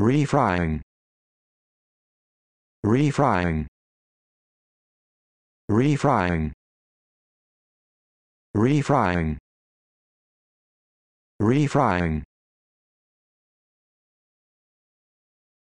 refrying refrying refrying refrying refrying